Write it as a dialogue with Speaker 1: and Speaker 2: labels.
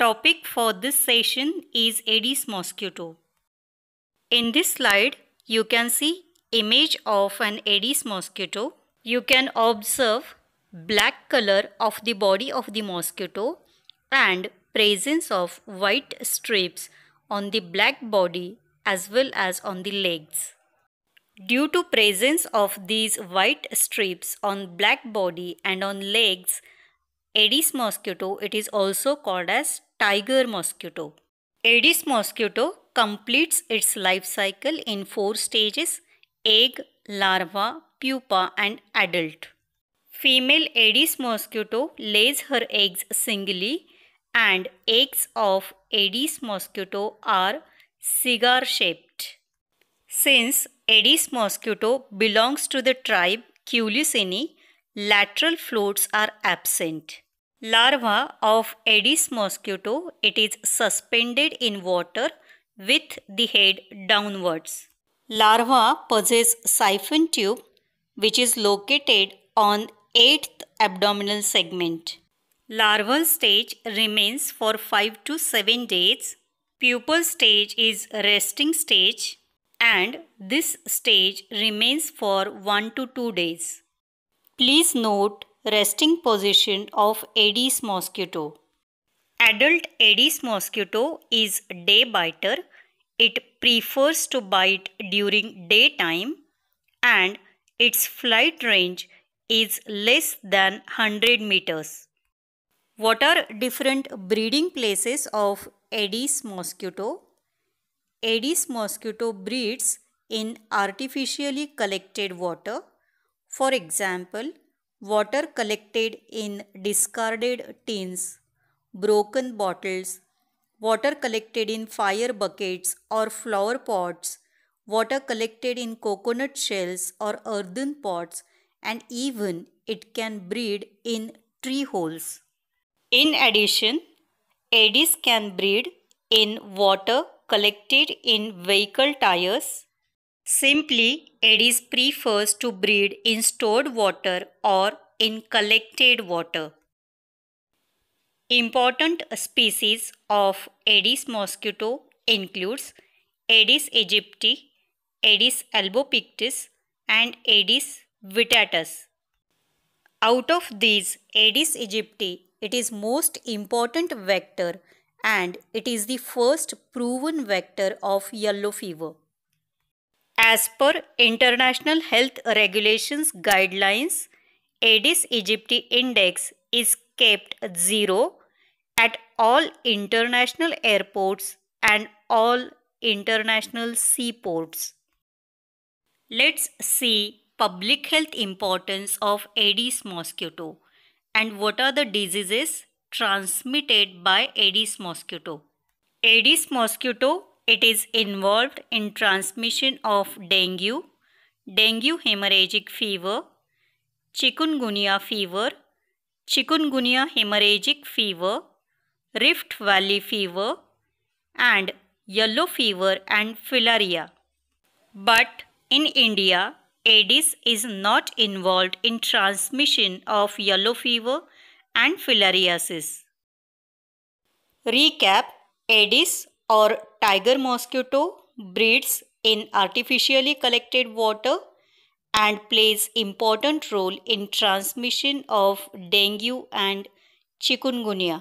Speaker 1: Topic for this session is Aedes mosquito. In this slide, you can see image of an Aedes mosquito. You can observe black color of the body of the mosquito and presence of white strips on the black body as well as on the legs. Due to presence of these white strips on black body and on legs, Aedes mosquito it is also called as tiger mosquito. Aedes mosquito completes its life cycle in four stages egg, larva, pupa, and adult. Female Aedes mosquito lays her eggs singly, and eggs of Aedes mosquito are cigar shaped. Since Aedes mosquito belongs to the tribe Culicini, lateral floats are absent larva of Aedes mosquito, it is suspended in water with the head downwards. Larva possess siphon tube which is located on 8th abdominal segment. Larval stage remains for 5 to 7 days. Pupal stage is resting stage and this stage remains for 1 to 2 days. Please note resting position of Aedes mosquito. Adult Aedes mosquito is day biter. It prefers to bite during daytime and its flight range is less than 100 meters. What are different breeding places of Aedes mosquito? Aedes mosquito breeds in artificially collected water. For example, Water collected in discarded tins, broken bottles, water collected in fire buckets or flower pots, water collected in coconut shells or earthen pots, and even it can breed in tree holes. In addition, Aedes can breed in water collected in vehicle tires, Simply, Aedes prefers to breed in stored water or in collected water. Important species of Aedes mosquito includes Aedes aegypti, Aedes albopictus and Aedes vitatus. Out of these, Aedes aegypti, it is most important vector and it is the first proven vector of yellow fever. As per International Health Regulations guidelines, Aedes aegypti index is kept zero at all international airports and all international seaports. Let's see public health importance of Aedes mosquito and what are the diseases transmitted by Aedes mosquito. Aedes mosquito it is involved in transmission of dengue, dengue hemorrhagic fever, chikungunya fever, chikungunya hemorrhagic fever, rift valley fever and yellow fever and filaria. But in India, Aedes is not involved in transmission of yellow fever and filariasis. Recap Aedes or tiger mosquito breeds in artificially collected water and plays important role in transmission of dengue and chikungunya.